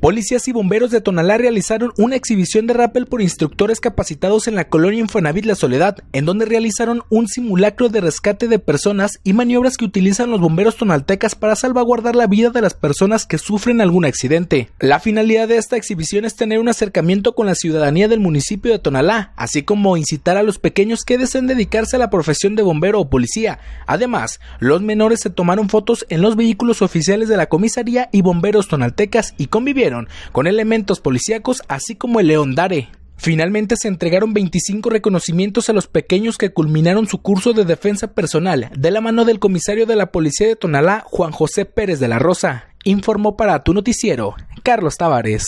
Policías y bomberos de Tonalá realizaron una exhibición de rappel por instructores capacitados en la colonia Infonavit La Soledad, en donde realizaron un simulacro de rescate de personas y maniobras que utilizan los bomberos tonaltecas para salvaguardar la vida de las personas que sufren algún accidente. La finalidad de esta exhibición es tener un acercamiento con la ciudadanía del municipio de Tonalá, así como incitar a los pequeños que deseen dedicarse a la profesión de bombero o policía. Además, los menores se tomaron fotos en los vehículos oficiales de la comisaría y bomberos tonaltecas y convivieron con elementos policíacos así como el León Dare. Finalmente se entregaron 25 reconocimientos a los pequeños que culminaron su curso de defensa personal de la mano del comisario de la Policía de Tonalá, Juan José Pérez de la Rosa, informó para tu noticiero Carlos Tavares.